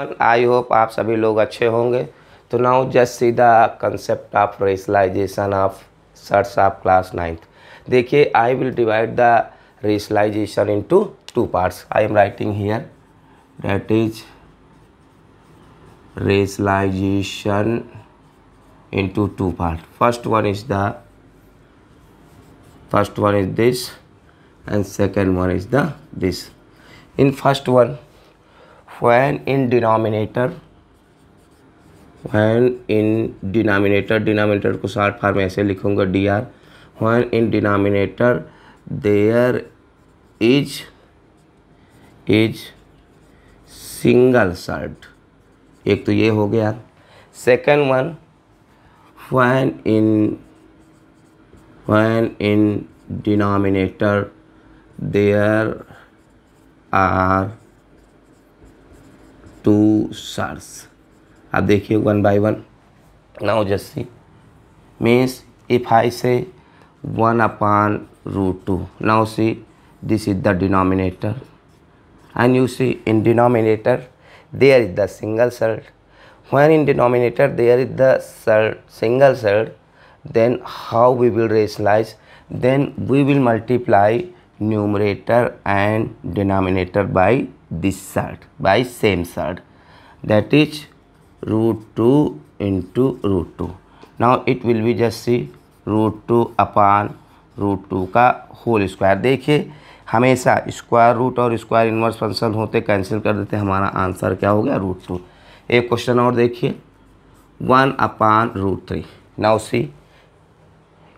I hope आप सभी लोग अच्छे होंगे तो नाउ जस्ट सीधा concept of rationalisation of surds of class ninth देखिए I will divide the rationalisation in two parts I am writing here is is in two two part first one is the first one is this and second one is the this in first one when in denominator when in denominator denominator को short form ऐसे लिखूंगा D R when in denominator there is is single surd एक तो ये हो गया second one when in when in denominator there are two stars आप देखिए one by one. now just see means if I say 1 upon root 2 now see this is the denominator and you see in denominator there is the single cell when in denominator there is the cell single cell then how we will rationalize then we will multiply numerator and denominator by this side by same side that is root two into root two now it will be just see root 2 upon root two का whole square देखिए हमेशा square root और square inverse function होते cancel कर देते हमारा answer क्या हो गया रूट टू एक क्वेश्चन और देखिए one upon root three now see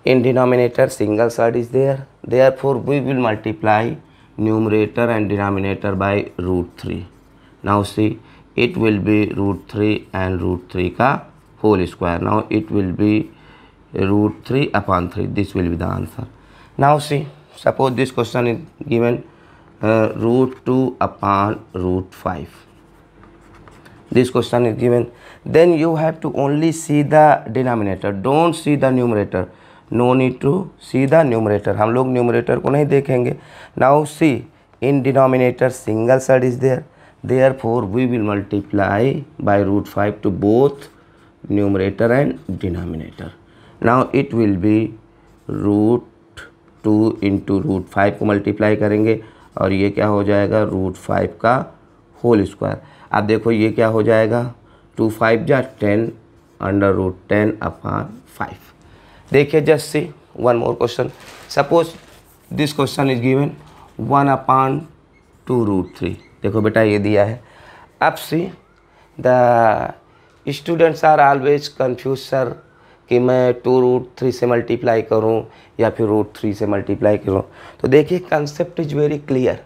in denominator single side is there therefore we will multiply numerator and denominator by root 3. Now see it will be root 3 and root 3 ka whole square. Now it will be root 3 upon 3. This will be the answer. Now see suppose this question is given uh, root 2 upon root 5 this question is given then you have to only see the denominator don't see the numerator no need to see the numerator हम लोग numerator को नहीं देखेंगे now see in denominator single side is there therefore we will multiply by root five to both numerator and denominator now it will be root two into root five को multiply करेंगे और ये क्या हो जाएगा root five का whole square अब देखो ये क्या हो जाएगा टू फाइव जा ten under root ten upon five देखिए just see one more question suppose this question is given one upon two root three देखो बेटा ये दिया है अब see the students are always confuse sir कि मैं टू रूट थ्री से मल्टीप्लाई करूं या फिर रूट थ्री से मल्टीप्लाई करूं तो देखिए concept is very clear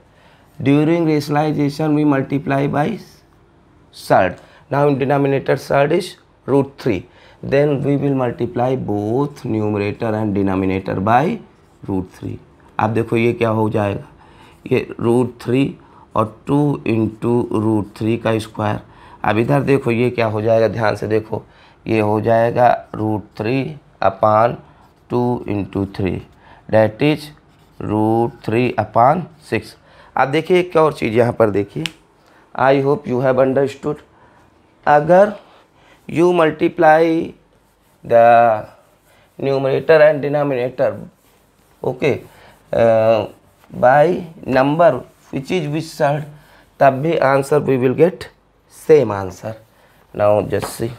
during rationalisation we multiply by surd now in denominator surd is root three then we will multiply both numerator and denominator by root three आप देखो ये क्या हो जाएगा ये रूट थ्री और टू इंटू रूट थ्री का square अब इधर देखो ये क्या हो जाएगा ध्यान से देखो ये हो जाएगा root three upon two into three that is root three upon six आप देखिए एक और चीज़ यहाँ पर देखिए I hope you have understood अगर you multiply the numerator and denominator okay uh, by number which is which side तब भी answer. We will get same answer. now just see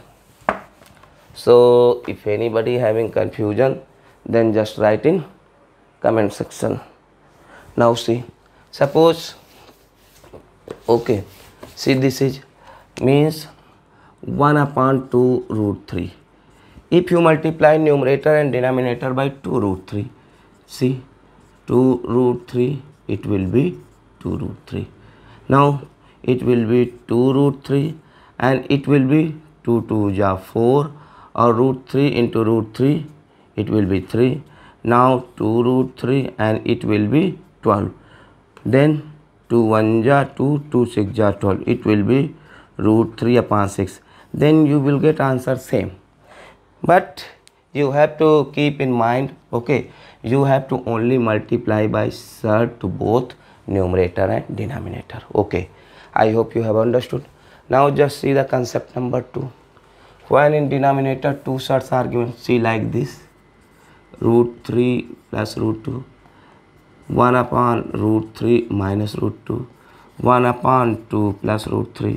so if anybody having confusion then just write in comment section now see suppose okay see this is means 1 upon 2 root 3. If you multiply numerator and denominator by 2 root 3, see 2 root 3, it will be 2 root 3. Now it will be 2 root 3 and it will be 2 2 ja 4 or root 3 into root 3, it will be 3. Now 2 root 3 and it will be 12. Then 2 1 ja 2, 2 6 ja 12, it will be root 3 upon 6 then you will get answer same but you have to keep in mind okay you have to only multiply by third to both numerator and denominator okay i hope you have understood now just see the concept number 2 when in denominator two thirds are given see like this root 3 plus root 2 1 upon root 3 minus root 2 1 upon 2 plus root 3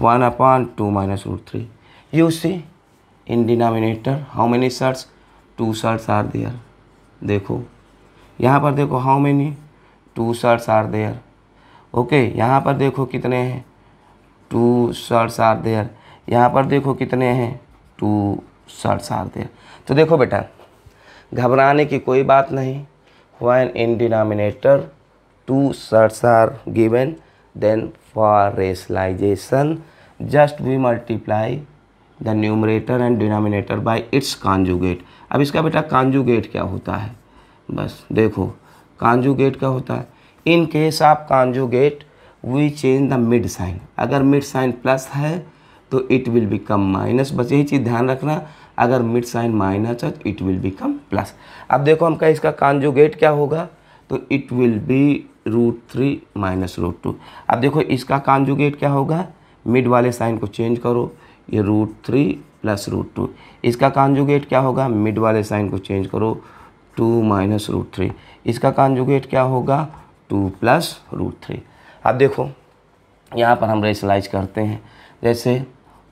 one upon two minus root three you see in denominator how many surds two surds are there देखो यहाँ पर देखो how many two surds are there okay यहाँ पर देखो कितने हैं to surds are there यहाँ पर देखो कितने हैं टू शर्ट्स आर देयर तो देखो बेटा घबराने की कोई बात नहीं one in denominator two surds are given then for racialization just we multiply the numerator and denominator by its conjugate अब इसका बेटा कॉन्जूगेट क्या होता है बस देखो कॉन्जूगेट क्या होता है in case of conjugate we change the mid sign अगर मिड साइन प्लस है तो इट विल बिकम माइनस बस यही चीज़ ध्यान रखना अगर मिड साइन माइनस है तो इट विल बिकम प्लस अब देखो हम कहें इसका कॉन्जूगेट क्या होगा तो it will be root three minus root two अब देखो इसका कॉन्जुगेट क्या होगा मिड वाले साइन को चेंज करो ये root three plus root two इसका कॉन्जुगेट क्या होगा मिड वाले साइन को चेंज करो टू माइनस रूट थ्री इसका कॉन्जुगेट क्या होगा टू प्लस रूट थ्री अब देखो यहाँ पर हम रेसलाइज करते हैं जैसे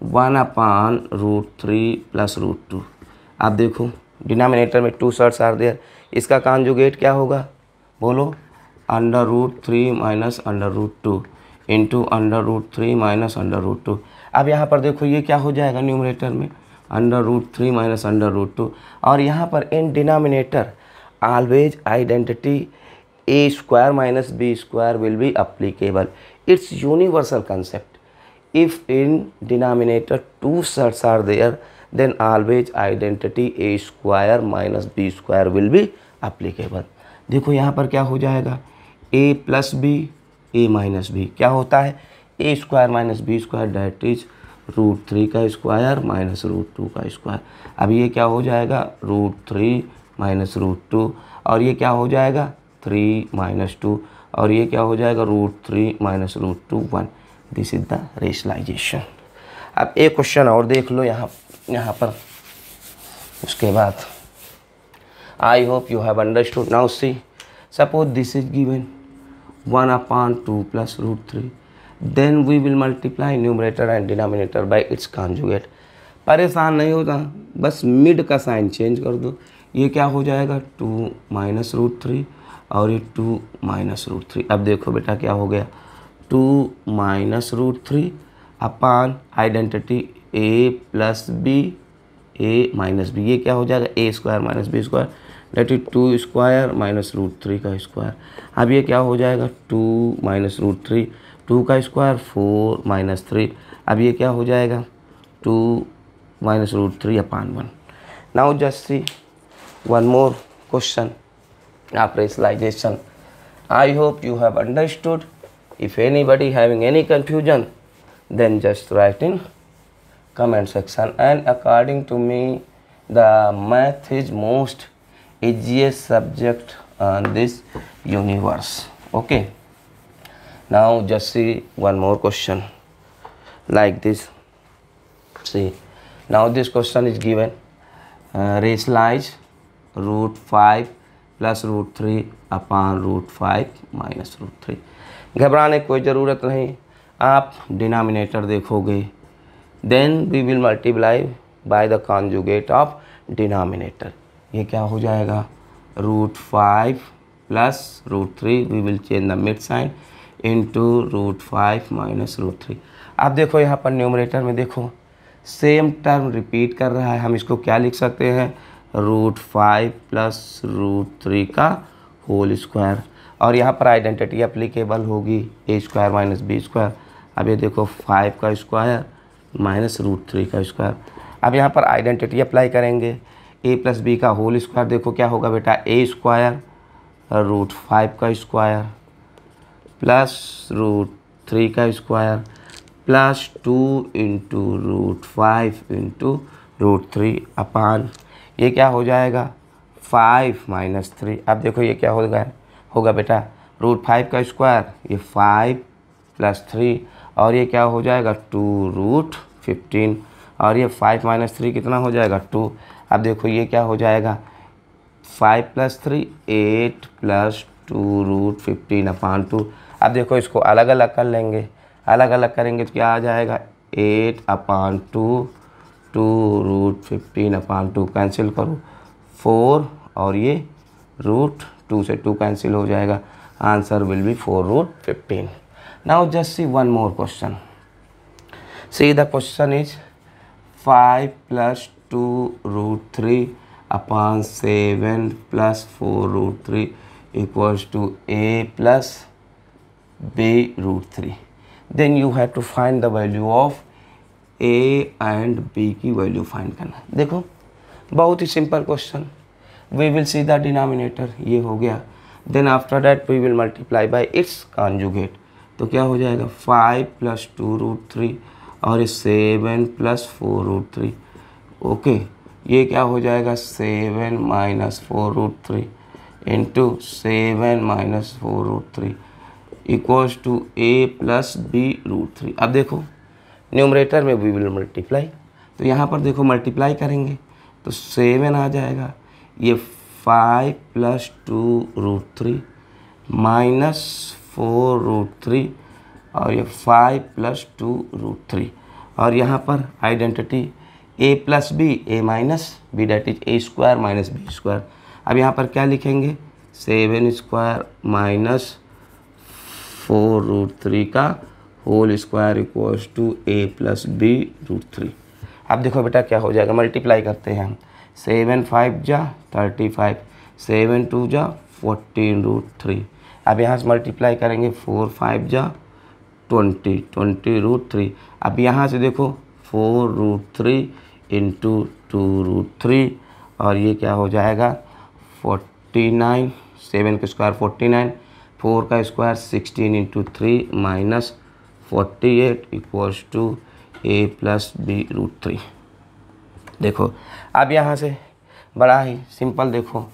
one upon root three plus root two आप देखो डिनोमिनेटर में टू सर्ट्स आर देयर इसका कॉन्जुगेट क्या होगा बोलो under root three minus under root two into under root three minus under root two अब यहाँ पर देखो ये क्या हो जाएगा न्यूमरेटर में under root three minus under root two और यहाँ पर in denominator always identity A square minus B square will be applicable it's universal concept if in denominator two surds are there then always identity A square minus B square will be applicable देखो यहाँ पर क्या हो जाएगा A plus B A minus B क्या होता है A square minus B square that is root three का स्क्वायर माइनस रूट टू का स्क्वायर अब ये क्या हो जाएगा root three minus root two और ये क्या हो जाएगा थ्री माइनस टू और ये क्या हो जाएगा root three minus root two one this is the rationalisation अब एक क्वेश्चन और देख लो यहाँ यहाँ पर उसके बाद I hope you have understood now see suppose this is given one upon two plus root three then we will multiply numerator and denominator by its conjugate परेशान नहीं होता बस मिड का साइन चेंज कर दो ये क्या हो जाएगा टू माइनस रूट थ्री और ये टू माइनस रूट थ्री अब देखो बेटा क्या हो गया two minus root three upon identity a plus B A minus b ये क्या हो जाएगा a square minus B square let it two square minus root three का स्क्वायर अब ये क्या हो जाएगा two minus root three two का स्क्वायर फोर माइनस थ्री अब ये क्या हो जाएगा two minus root three upon one now just see one more question आप इसलाइजेशन I hope you have understood if anybody having any confusion then just write in comment section and according to me the math is most easiest subject on this universe. Okay. Now just see one more question like this. See, now this question is given. Uh, rationalize root 5 plus root 3 upon root 5 minus root 3 घबराने कोई ज़रूरत नहीं आप denominator देखोगे then we will multiply by the conjugate of denominator ये क्या हो जाएगा root five plus root three we will change the mid sign into root five minus root three आप देखो यहाँ पर न्यूमरेटर में देखो सेम टर्म रिपीट कर रहा है हम इसको क्या लिख सकते हैं root five plus root three का होल स्क्वायर और यहाँ पर आइडेंटिटी अप्लीकेबल होगी a square minus B square अब ये देखो फाइव का स्क्वायर माइनस रूट थ्री का स्क्वायर अब यहाँ पर आइडेंटिटी अप्लाई करेंगे ए प्लस बी का होल स्क्वायर देखो क्या होगा बेटा ए स्क्वायर रूट फाइव का स्क्वायर प्लस रूट थ्री का square plus two into root five into root three अपान ये क्या हो जाएगा फाइव माइनस थ्री अब देखो ये क्या होगा होगा बेटा रूट फाइव का स्क्वायर ये फाइव प्लस थ्री और ये क्या हो जाएगा टू रूट फिफ्टीन और ये फाइव माइनस थ्री कितना हो जाएगा टू अब देखो ये क्या हो जाएगा five plus three eight plus two root fifteen upon two अब देखो इसको अलग अलग कर लेंगे अलग अलग करेंगे तो क्या आ जाएगा eight upon two two root fifteen upon two cancel करो फोर और ये रूट टू से टू कैंसिल हो जाएगा answer will be four root fifteen now just see one more question see the question is five plus two root three upon seven plus four root three equals to a plus b root three then you have to find the value of a and b की value find करना देखो बहुत ही simple question we will see the denominator ये हो गया then after that we will multiply by its conjugate तो क्या हो जाएगा five plus two root three और seven plus four root three okay ये क्या हो जाएगा seven minus four root three into seven minus four root three equals to a plus b root three अब देखो न्यूमरेटर में वी विल मल्टीप्लाई तो यहाँ पर देखो मल्टीप्लाई करेंगे तो सेवन आ जाएगा ये five plus two root three minus four root three और ये five plus two root three और यहाँ पर identity a plus B A minus b that is a square minus B square अब यहाँ पर क्या लिखेंगे seven square minus four root three का whole square equals to a plus b root three अब देखो बेटा क्या हो जाएगा मल्टीप्लाई करते हैं हम सेवन फाइव जा थर्टी फाइव सेवन टू जा फोर्टीन रूट थ्री अब यहाँ से मल्टीप्लाई करेंगे फोर फाइव जा ट्वेंटी ट्वेंटी रूट थ्री अब यहाँ से देखो four root three into two root three और ये क्या हो जाएगा फोर्टी नाइन सेवन का स्क्वायर फोर्टी नाइन फोर का square sixteen into three minus forty eight equals to a plus b root three देखो अब यहाँ से बड़ा ही सिंपल देखो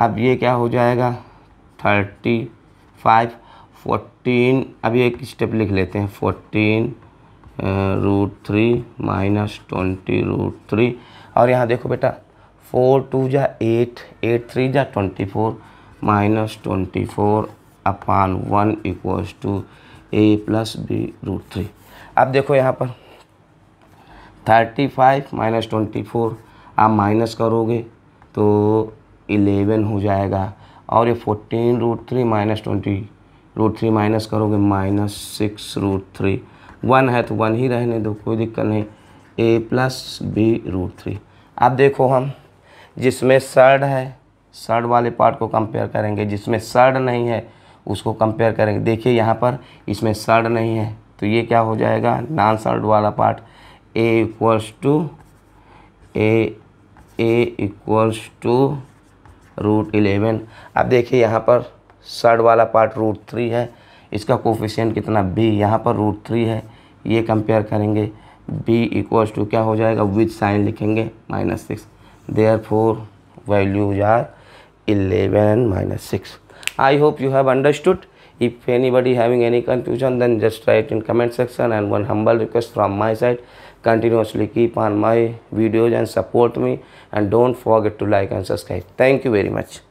अब ये क्या हो जाएगा थर्टी फाइव फोर्टीन अभी एक स्टेप लिख लेते हैं fourteen root three minus twenty root three और यहाँ देखो बेटा फोर टू जा एट एट थ्री जा twenty four minus twenty four upon one equals to a plus b root three अब देखो यहाँ पर thirty five minus twenty four आप माइनस करोगे तो इलेवन हो जाएगा और ये fourteen root three minus twenty root three minus करोगे minus six root three one है तो वन ही रहने दो कोई दिक्कत नहीं a plus b root three अब देखो हम जिसमें सर्ड है सर्ड वाले पार्ट को कंपेयर करेंगे जिसमें सर्ड नहीं है उसको कंपेयर करेंगे देखिए यहाँ पर इसमें सर्ड नहीं है तो ये क्या हो जाएगा नॉन सर्ड वाला part a equals to a a equals to root eleven अब देखिए यहाँ पर सर्ड वाला पार्ट रूट थ्री है इसका कोफिशियंट कितना बी यहाँ पर रूट थ्री है ये कंपेयर करेंगे बी इक्वल्स टू क्या हो जाएगा विद साइन लिखेंगे minus six therefore values are eleven minus six I hope you have understood if anybody having any confusion then just write in comment section and one humble request from my side continuously keep on my videos and support me and don't forget to like and subscribe thank you very much